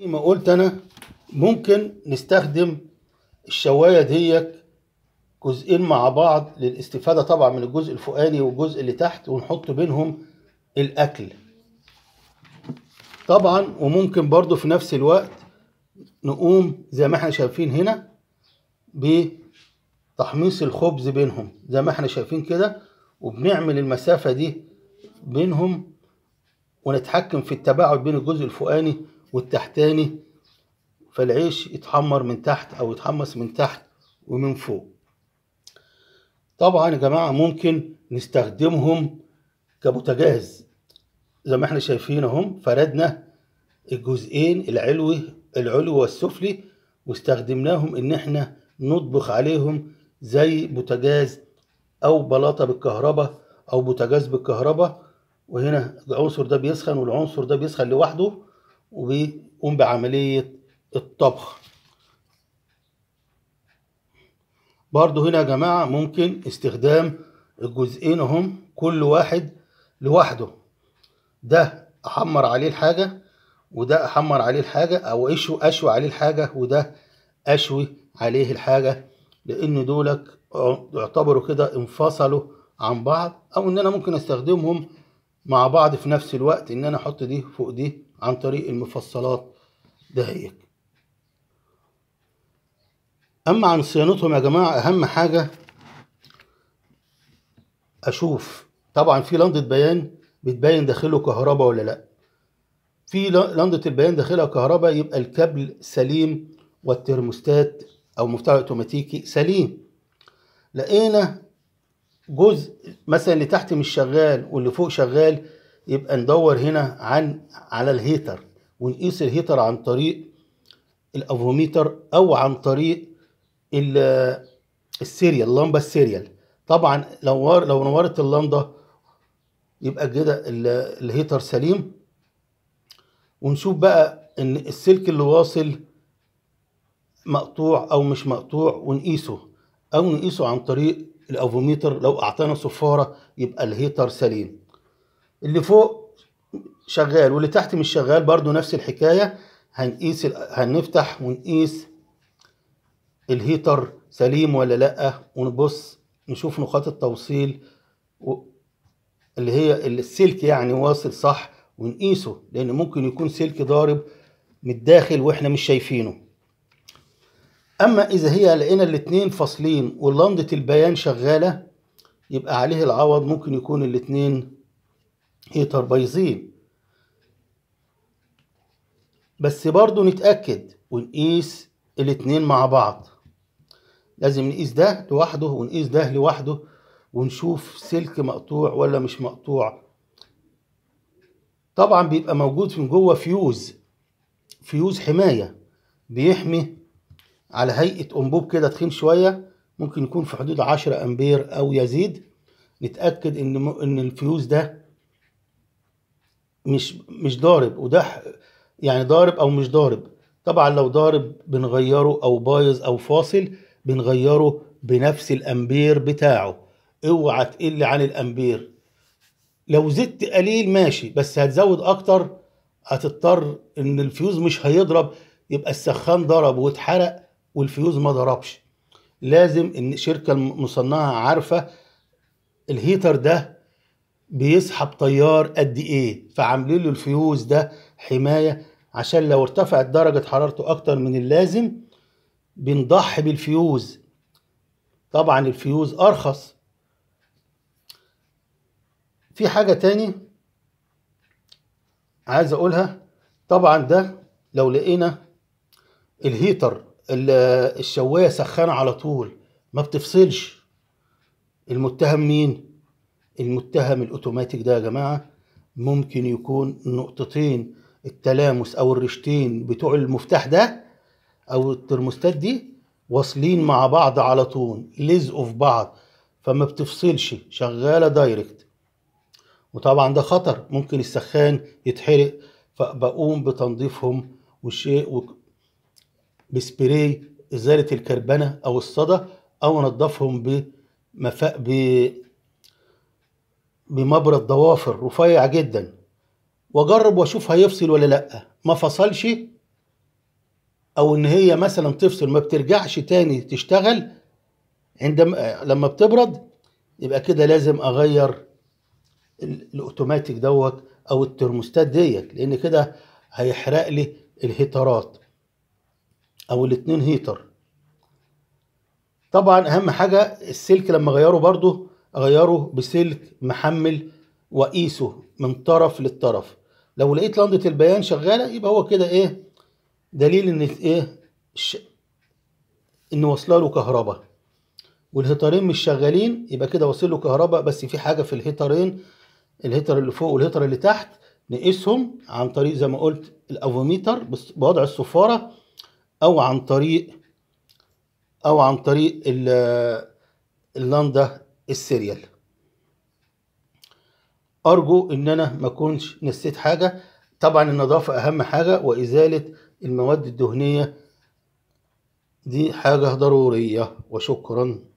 زي ما قلت انا ممكن نستخدم الشواية ديت جزئين مع بعض للاستفادة طبعا من الجزء الفوقاني والجزء اللي تحت ونحط بينهم الاكل طبعا وممكن برضو في نفس الوقت نقوم زي ما احنا شايفين هنا بتحميص الخبز بينهم زي ما احنا شايفين كده وبنعمل المسافة دي بينهم ونتحكم في التباعد بين الجزء الفوقاني والتحتاني فالعيش يتحمر من تحت او يتحمص من تحت ومن فوق طبعا يا جماعه ممكن نستخدمهم كبوتجاز زي ما احنا شايفين اهم فردنا الجزئين العلوي العلوي والسفلي واستخدمناهم ان احنا نطبخ عليهم زي بوتاجاز او بلاطه بالكهرباء او بوتاجاز بالكهرباء وهنا العنصر ده بيسخن والعنصر ده بيسخن لوحده وبيقوم بعملية الطبخ برضو هنا يا جماعة ممكن استخدام الجزئين اهم كل واحد لوحده ده احمر عليه الحاجة وده احمر عليه الحاجة او اشوي اشوي عليه الحاجة وده اشوي عليه الحاجة لان دولك يعتبروا كده انفصلوا عن بعض او ان انا ممكن استخدمهم مع بعض في نفس الوقت ان انا احط دي فوق دي عن طريق المفصلات دهيك اما عن صيانتهم يا جماعه اهم حاجه اشوف طبعا في لنده بيان بتبين داخله كهرباء ولا لا في لنده البيان داخلها كهرباء يبقى الكابل سليم والترموستات او مفتاح اوتوماتيكي سليم لقينا جزء مثلا اللي تحت مش شغال واللي فوق شغال يبقى ندور هنا عن على الهيتر ونقيس الهيتر عن طريق الافوميتر او عن طريق السيريال اللمبه السيريال طبعا لو لو نورت اللمبه يبقى كده الهيتر سليم ونشوف بقى ان السلك اللي واصل مقطوع او مش مقطوع ونقيسه او نقيسه عن طريق الافوميتر لو اعطانا صفاره يبقى الهيتر سليم اللي فوق شغال واللي تحت مش شغال برضو نفس الحكاية هنقيس هنفتح ونقيس الهيتر سليم ولا لأ ونبص نشوف نقاط التوصيل اللي هي السلك يعني واصل صح ونقيسه لأن ممكن يكون سلك ضارب من الداخل واحنا مش شايفينه اما اذا هي لقينا الاتنين فاصلين ولمضة البيان شغالة يبقى عليه العوض ممكن يكون الاتنين هيتر بيظين بس برضو نتأكد ونقيس الاتنين مع بعض لازم نقيس ده لوحده ونقيس ده لوحده ونشوف سلك مقطوع ولا مش مقطوع طبعا بيبقى موجود من جوه فيوز فيوز حماية بيحمي على هيئة أنبوب كده تخين شوية ممكن يكون في حدود عشرة أمبير أو يزيد نتأكد إن الفيوز ده مش مش ضارب وده يعني ضارب او مش ضارب طبعا لو ضارب بنغيره او بايظ او فاصل بنغيره بنفس الامبير بتاعه اوعى تقل عن الامبير لو زدت قليل ماشي بس هتزود اكتر هتضطر ان الفيوز مش هيضرب يبقى السخان ضرب واتحرق والفيوز ما ضربش لازم ان الشركه المصنعه عارفه الهيتر ده بيسحب تيار قد ايه فعاملين له الفيوز ده حمايه عشان لو ارتفعت درجه حرارته اكتر من اللازم بنضحي بالفيوز طبعا الفيوز ارخص في حاجه تاني عايز اقولها طبعا ده لو لقينا الهيتر الشوايه سخانه على طول ما بتفصلش المتهم مين المتهم الاوتوماتيك ده يا جماعه ممكن يكون نقطتين التلامس او الرشتين بتوع المفتاح ده او الترموستات دي واصلين مع بعض على طول لزقوا في بعض فما بتفصلش شغاله دايركت وطبعا ده خطر ممكن السخان يتحرق فبقوم بتنظيفهم والشيء و... بسبراي ازاله الكربنه او الصدى او انضفهم بمفاء ب بمبرد ضوافر رفيع جدا واجرب واشوف هيفصل ولا لا ما فصلش او ان هي مثلا تفصل ما بترجعش تاني تشتغل عندما لما بتبرد يبقى كده لازم اغير الاوتوماتيك دوت او الترموستات ديت لان كده هيحرق لي الهيترات او الاتنين هيتر طبعا اهم حاجه السلك لما اغيره برضه غيره بسلك محمل وقيسه من طرف للطرف لو لقيت لنده البيان شغاله يبقى هو كده ايه دليل ان ايه ش... ان واصله له كهرباء والهيترين مش شغالين يبقى كده واصل له كهرباء بس في حاجه في الهيترين الهيتر اللي فوق والهيتر اللي تحت نقيسهم عن طريق زي ما قلت الافوميتر بوضع الصفاره او عن طريق او عن طريق اللنده السيريال ارجو ان انا ما اكونش نسيت حاجه طبعا النظافه اهم حاجه وازاله المواد الدهنيه دي حاجه ضروريه وشكرا